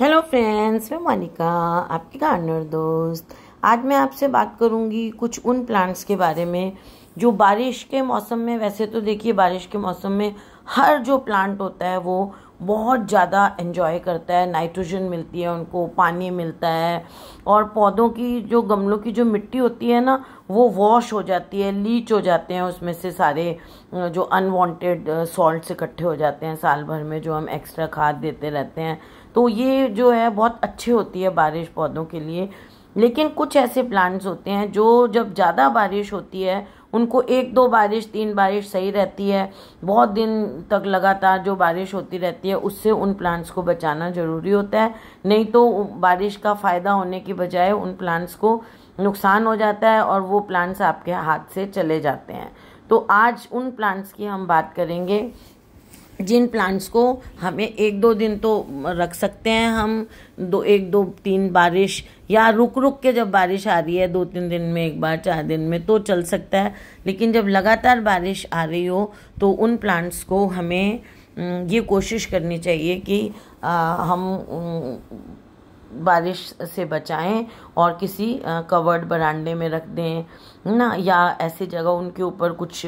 hello friends मैं मोनिका आपकी gardener दोस्त आज मैं आपसे बात करूंगी कुछ उन प्लांट्स के बारे में जो बारिश के मौसम में वैसे तो देखिए बारिश के मौसम में हर जो प्लांट होता है वो बहुत ज़्यादा एंजॉय करता है नाइट्रोजन मिलती है उनको पानी मिलता है और पौधों की जो गमलों की जो मिट्टी होती है ना वो वॉश हो जाती है लीच हो जाते हैं उसमें से सारे जो अनवांटेड सॉल्ट्स इकट्ठे हो जाते हैं साल भर में जो हम एक्स्ट्रा खाद देते रहते हैं तो ये जो है बहुत अच्छी होती है बारिश पौधों के लिए लेकिन कुछ ऐसे प्लांट्स होते हैं जो जब ज़्यादा बारिश होती है उनको एक दो बारिश तीन बारिश सही रहती है बहुत दिन तक लगातार जो बारिश होती रहती है उससे उन प्लांट्स को बचाना ज़रूरी होता है नहीं तो बारिश का फ़ायदा होने की बजाय उन प्लांट्स को नुकसान हो जाता है और वो प्लांट्स आपके हाथ से चले जाते हैं तो आज उन प्लांट्स की हम बात करेंगे जिन प्लांट्स को हमें एक दो दिन तो रख सकते हैं हम दो एक दो तीन बारिश या रुक रुक के जब बारिश आ रही है दो तीन दिन में एक बार चार दिन में तो चल सकता है लेकिन जब लगातार बारिश आ रही हो तो उन प्लांट्स को हमें ये कोशिश करनी चाहिए कि आ, हम बारिश से बचाएं और किसी कवर्ड बरांडे में रख दें ना या ऐसी जगह उनके ऊपर कुछ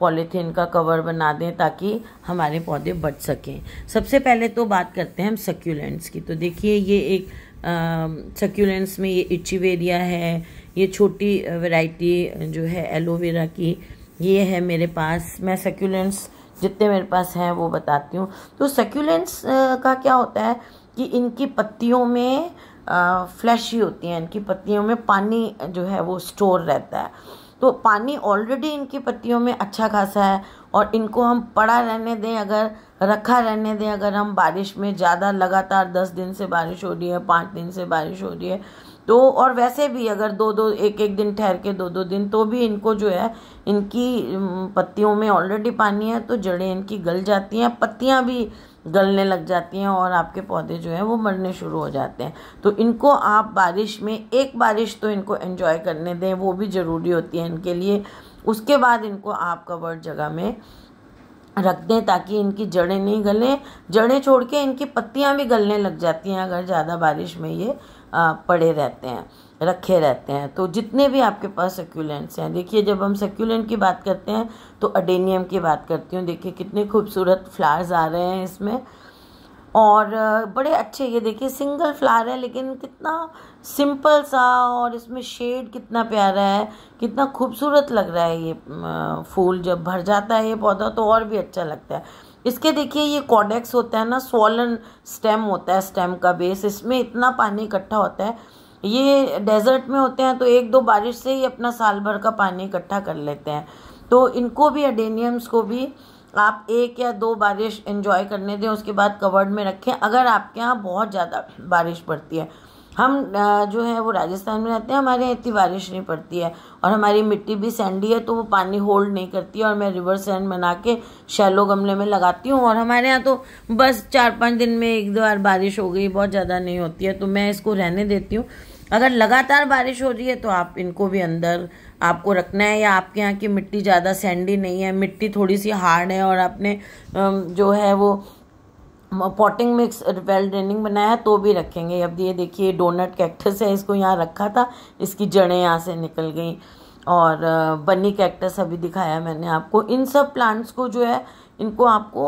पॉलीथीन का कवर बना दें ताकि हमारे पौधे बच सकें सबसे पहले तो बात करते हैं हम सक्यूलेंट्स की तो देखिए ये एक सक्यूलेंट्स में ये इचिवेरिया है ये छोटी वैरायटी जो है एलोवेरा की ये है मेरे पास मैं सक्यूलेंट्स जितने मेरे पास हैं वो बताती हूँ तो सक्यूलेंट्स का क्या होता है कि इनकी पत्तियों में फ्लैशी होती हैं इनकी पत्तियों में पानी जो है वो स्टोर रहता है तो पानी ऑलरेडी इनकी पत्तियों में अच्छा खासा है और इनको हम पड़ा रहने दें अगर रखा रहने दें अगर हम बारिश में ज़्यादा लगातार दस दिन से बारिश हो रही है पाँच दिन से बारिश हो रही है तो और वैसे भी अगर दो दो एक एक दिन ठहर के दो दो दिन तो भी इनको जो है इनकी पत्तियों में ऑलरेडी पानी है तो जड़ें इनकी गल जाती हैं पत्तियाँ भी गलने लग जाती हैं और आपके पौधे जो हैं वो मरने शुरू हो जाते हैं तो इनको आप बारिश में एक बारिश तो इनको एंजॉय करने दें वो भी ज़रूरी होती है इनके लिए उसके बाद इनको आप कवर्ड जगह में रख दें ताकि इनकी जड़ें नहीं गलें जड़ें छोड़ के इनकी पत्तियाँ भी गलने लग जाती हैं अगर ज़्यादा बारिश में ये पड़े रहते हैं रखे रहते हैं तो जितने भी आपके पास सेक्यूलेंट्स हैं देखिए जब हम सेक्यूलेंट की बात करते हैं तो अडेनियम की बात करती हूँ देखिए कितने खूबसूरत फ्लावर्स आ रहे हैं इसमें और बड़े अच्छे ये देखिए सिंगल फ्लावर है लेकिन कितना सिंपल सा और इसमें शेड कितना प्यारा है कितना खूबसूरत लग रहा है ये फूल जब भर जाता है ये पौधा तो और भी अच्छा लगता है इसके देखिए ये कॉडेक्स होता है ना स्वॉलन स्टेम होता है स्टेम का बेस इसमें इतना पानी इकट्ठा होता है ये डेजर्ट में होते हैं तो एक दो बारिश से ही अपना साल भर का पानी इकट्ठा कर लेते हैं तो इनको भी अडेनियम्स को भी आप एक या दो बारिश इन्जॉय करने दें उसके बाद कवर्ड में रखें अगर आपके यहाँ बहुत ज़्यादा बारिश पड़ती है हम जो है वो राजस्थान में रहते हैं हमारे यहाँ इतनी बारिश नहीं पड़ती है और हमारी मिट्टी भी सैंडी है तो वो पानी होल्ड नहीं करती है और मैं रिवर सैंड बना के शैलो गमले में लगाती हूँ और हमारे यहाँ तो बस चार पाँच दिन में एक दो बार बारिश हो गई बहुत ज़्यादा नहीं होती है तो मैं इसको रहने देती हूँ अगर लगातार बारिश हो रही है तो आप इनको भी अंदर आपको रखना है या आपके यहाँ की मिट्टी ज़्यादा सैंडी नहीं है मिट्टी थोड़ी सी हार्ड है और आपने जो है वो पॉटिंग मिक्स वेल ड्रेनिंग बनाया है तो भी रखेंगे अब ये देखिए डोनट कैक्टस है इसको यहाँ रखा था इसकी जड़ें यहाँ से निकल गई और बनी कैक्टस अभी दिखाया मैंने आपको इन सब प्लांट्स को जो है इनको आपको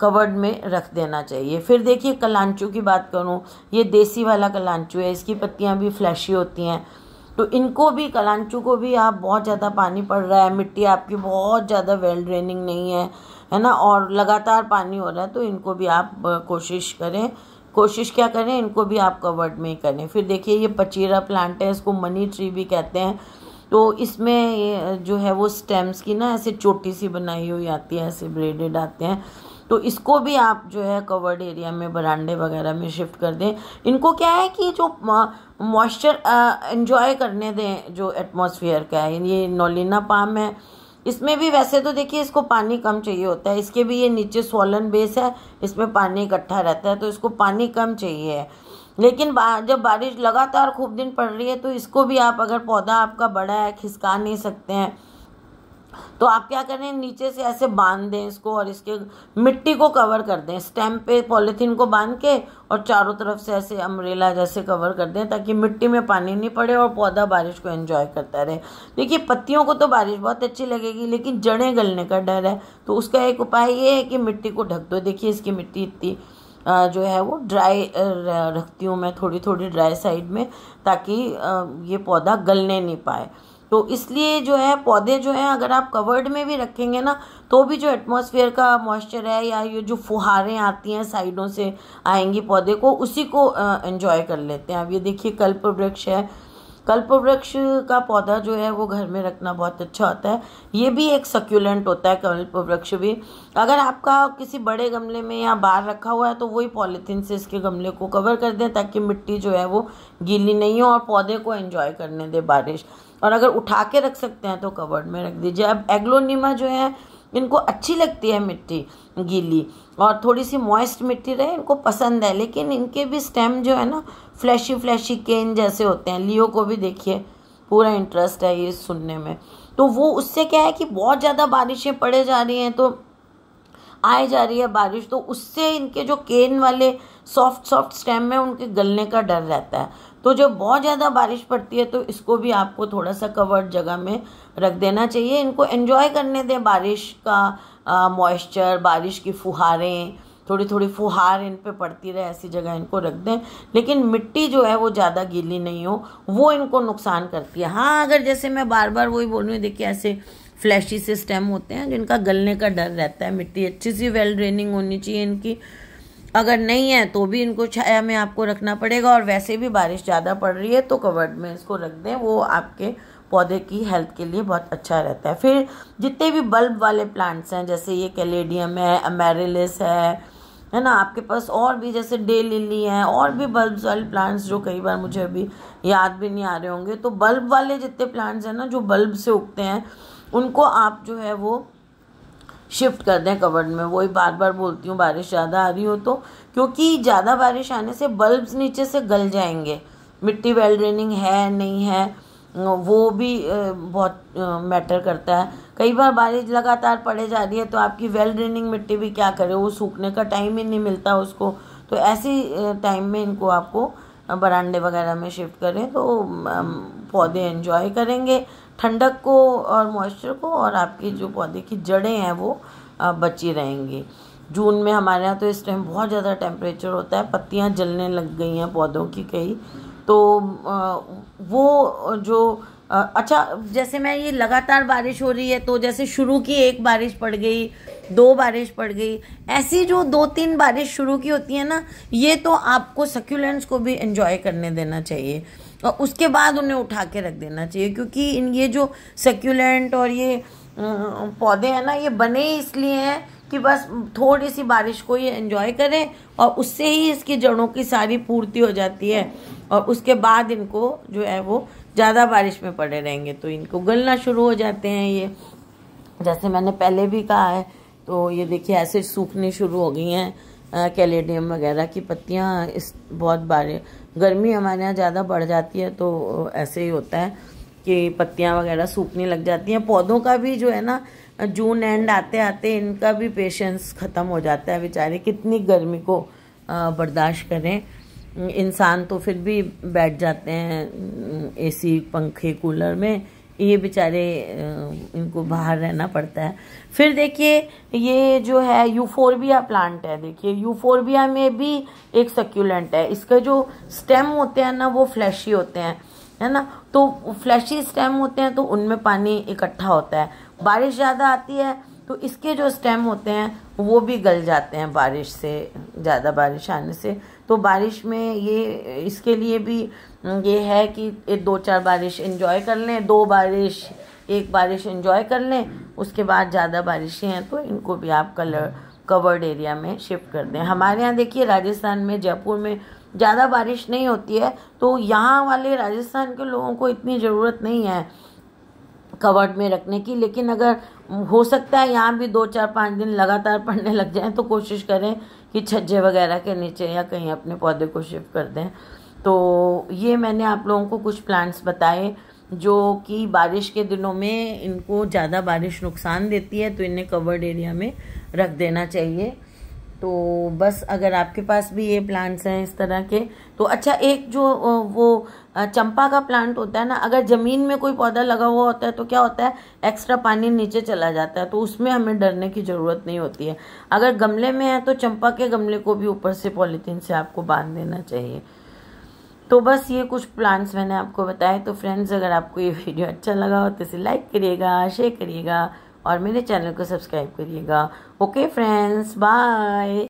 कवर्ड में रख देना चाहिए फिर देखिए कलांचू की बात करूँ ये देसी वाला कलांचू है इसकी पत्तियाँ भी फ्लैशी होती हैं तो इनको भी कलांचू को भी आप बहुत ज़्यादा पानी पड़ रहा है मिट्टी आपकी बहुत ज़्यादा वेल ड्रेनिंग नहीं है है ना और लगातार पानी हो रहा है तो इनको भी आप कोशिश करें कोशिश क्या करें इनको भी आप कवर्ड में ही करें फिर देखिए ये पचीरा प्लांट है इसको मनी ट्री भी कहते हैं तो इसमें जो है वो स्टेम्स की ना ऐसे चोटी सी बनाई हुई आती है ऐसे ब्रेडेड आते हैं तो इसको भी आप जो है कवर्ड एरिया में बरांडे वगैरह में शिफ्ट कर दें इनको क्या है कि जो मॉइस्चर इन्जॉय करने दें जो एटमोसफियर का है ये नोलिना पाम है इसमें भी वैसे तो देखिए इसको पानी कम चाहिए होता है इसके भी ये नीचे सोलन बेस है इसमें पानी इकट्ठा रहता है तो इसको पानी कम चाहिए है लेकिन बा, जब बारिश लगातार खूब दिन पड़ रही है तो इसको भी आप अगर पौधा आपका बड़ा है खिसका नहीं सकते हैं तो आप क्या करें नीचे से ऐसे बांध दें इसको और इसके मिट्टी को कवर कर दें स्टैम्प पे पॉलीथीन को बांध के और चारों तरफ से ऐसे अम्ब्रेला जैसे कवर कर दें ताकि मिट्टी में पानी नहीं पड़े और पौधा बारिश को एंजॉय करता रहे देखिए पत्तियों को तो बारिश बहुत अच्छी लगेगी लेकिन जड़ें गलने का डर है तो उसका एक उपाय ये है कि मिट्टी को ढक दो देखिए इसकी मिट्टी इतनी जो है वो ड्राई रखती हूँ मैं थोड़ी थोड़ी ड्राई साइड में ताकि ये पौधा गलने नहीं पाए तो इसलिए जो है पौधे जो हैं अगर आप कवर्ड में भी रखेंगे ना तो भी जो एटमॉस्फेयर का मॉइस्चर है या ये जो फुहारें आती हैं साइडों से आएंगी पौधे को उसी को एंजॉय कर लेते हैं अब ये देखिए कल्प वृक्ष है कल्प वृक्ष का पौधा जो है वो घर में रखना बहुत अच्छा होता है ये भी एक सक्यूलेंट होता है कल्प वृक्ष भी अगर आपका किसी बड़े गमले में या बाहर रखा हुआ है तो वही पॉलीथीन से इसके गमले को कवर कर दें ताकि मिट्टी जो है वो गीली नहीं हो और पौधे को एंजॉय करने दे बारिश और अगर उठा के रख सकते हैं तो कवर्ड में रख दीजिए अब एग्लोनीमा जो है इनको अच्छी लगती है मिट्टी गीली और थोड़ी सी मॉइस्ट मिट्टी रहे इनको पसंद है लेकिन इनके भी स्टेम जो है ना फ्लैशी फ्लैशी केन जैसे होते हैं लियो को भी देखिए पूरा इंटरेस्ट है ये सुनने में तो वो उससे क्या है कि बहुत ज़्यादा बारिशें पड़े जा रही हैं तो आए जा रही है बारिश तो उससे इनके जो केन वाले सॉफ्ट सॉफ्ट स्टेम में उनके गलने का डर रहता है तो जब बहुत ज़्यादा बारिश पड़ती है तो इसको भी आपको थोड़ा सा कवर्ड जगह में रख देना चाहिए इनको एन्जॉय करने दें बारिश का मॉइस्चर बारिश की फुहारें थोड़ी थोड़ी फुहार इन पे पड़ती रहे ऐसी जगह इनको रख दें लेकिन मिट्टी जो है वो ज़्यादा गीली नहीं हो वो इनको नुकसान करती है हाँ अगर जैसे मैं बार बार वही बोल रही हूँ देखिए ऐसे फ्लैशी से स्टेम होते हैं जिनका गलने का डर रहता है मिट्टी अच्छी सी वेल ड्रेनिंग होनी चाहिए इनकी अगर नहीं है तो भी इनको छाया में आपको रखना पड़ेगा और वैसे भी बारिश ज़्यादा पड़ रही है तो कवर्ड में इसको रख दें वो आपके पौधे की हेल्थ के लिए बहुत अच्छा रहता है फिर जितने भी बल्ब वाले प्लांट्स हैं जैसे ये कैलेडियम है अमेरिलिस है है ना आपके पास और भी जैसे डे लिली हैं और भी बल्ब वाले प्लांट्स जो कई बार मुझे अभी याद भी नहीं आ रहे होंगे तो बल्ब वाले जितने प्लांट्स हैं ना जो बल्ब से उगते हैं उनको आप जो है वो शिफ्ट कर दें कवर्ड में वही बार बार बोलती हूँ बारिश ज़्यादा आ रही हो तो क्योंकि ज़्यादा बारिश आने से बल्ब्स नीचे से गल जाएंगे मिट्टी वेल ड्रेनिंग है नहीं है वो भी बहुत मैटर करता है कई बार बारिश लगातार पड़े जा रही है तो आपकी वेल ड्रेनिंग मिट्टी भी क्या करे वो सूखने का टाइम ही नहीं मिलता उसको तो ऐसी टाइम में इनको आपको बरांडे वगैरह में शिफ्ट करें तो पौधे एंजॉय करेंगे ठंडक को और मॉइस्चर को और आपकी जो पौधे की जड़ें हैं वो बची रहेंगी जून में हमारे यहाँ तो इस टाइम बहुत ज़्यादा टेम्परेचर होता है पत्तियाँ जलने लग गई हैं पौधों की कई तो वो जो अच्छा जैसे मैं ये लगातार बारिश हो रही है तो जैसे शुरू की एक बारिश पड़ गई दो बारिश पड़ गई ऐसी जो दो तीन बारिश शुरू की होती है ना ये तो आपको सक्यूलेंट्स को भी एंजॉय करने देना चाहिए और उसके बाद उन्हें उठा के रख देना चाहिए क्योंकि इन ये जो सेक्यूलेंट और ये पौधे हैं ना ये बने इसलिए हैं कि बस थोड़ी सी बारिश को ये एंजॉय करें और उससे ही इसकी जड़ों की सारी पूर्ति हो जाती है और उसके बाद इनको जो है वो ज़्यादा बारिश में पड़े रहेंगे तो इनको गलना शुरू हो जाते हैं ये जैसे मैंने पहले भी कहा है तो ये देखिए ऐसे सूखनी शुरू हो गई हैं कैलेडियम वगैरह की पत्तियाँ इस बहुत बारे गर्मी हमारे यहाँ ज़्यादा बढ़ जाती है तो ऐसे ही होता है कि पत्तियाँ वगैरह सूखने लग जाती हैं पौधों का भी जो है ना जून एंड आते आते इनका भी पेशेंस ख़त्म हो जाता है बेचारे कितनी गर्मी को बर्दाश्त करें इंसान तो फिर भी बैठ जाते हैं एसी पंखे कूलर में ये बेचारे इनको बाहर रहना पड़ता है फिर देखिए ये जो है यूफोरबिया प्लांट है देखिए यूफोरबिया में भी एक सक्यूलेंट है इसके जो स्टेम होते हैं ना वो फ्लैशी होते हैं है ना तो फ्लैशी स्टेम होते हैं तो उनमें पानी इकट्ठा होता है बारिश ज़्यादा आती है तो इसके जो स्टेम होते हैं वो भी गल जाते हैं बारिश से ज़्यादा बारिश आने से तो बारिश में ये इसके लिए भी ये है कि दो चार बारिश इन्जॉय कर लें दो बारिश एक बारिश इन्जॉय कर लें उसके बाद ज़्यादा बारिशें हैं तो इनको भी आप कलर कवर्ड एरिया में शिफ्ट कर दें हमारे यहाँ देखिए राजस्थान में जयपुर में ज़्यादा बारिश नहीं होती है तो यहाँ वाले राजस्थान के लोगों को इतनी ज़रूरत नहीं है कवर्ड में रखने की लेकिन अगर हो सकता है यहाँ भी दो चार पाँच दिन लगातार पड़ने लग जाए तो कोशिश करें कि छज्जे वगैरह के नीचे या कहीं अपने पौधे को शिफ्ट कर दें तो ये मैंने आप लोगों को कुछ प्लांट्स बताए जो कि बारिश के दिनों में इनको ज़्यादा बारिश नुकसान देती है तो इन्हें कवर्ड एरिया में रख देना चाहिए तो बस अगर आपके पास भी ये प्लांट्स हैं इस तरह के तो अच्छा एक जो वो चंपा का प्लांट होता है ना अगर ज़मीन में कोई पौधा लगा हुआ होता है तो क्या होता है एक्स्ट्रा पानी नीचे चला जाता है तो उसमें हमें डरने की ज़रूरत नहीं होती है अगर गमले में है तो चंपा के गमले को भी ऊपर से पॉलीथीन से आपको बांध देना चाहिए तो बस ये कुछ प्लांट्स मैंने आपको बताए तो फ्रेंड्स अगर आपको ये वीडियो अच्छा लगा हो तो इसे लाइक करिएगा शेयर करिएगा और मेरे चैनल को सब्सक्राइब करिएगा ओके फ्रेंड्स बाय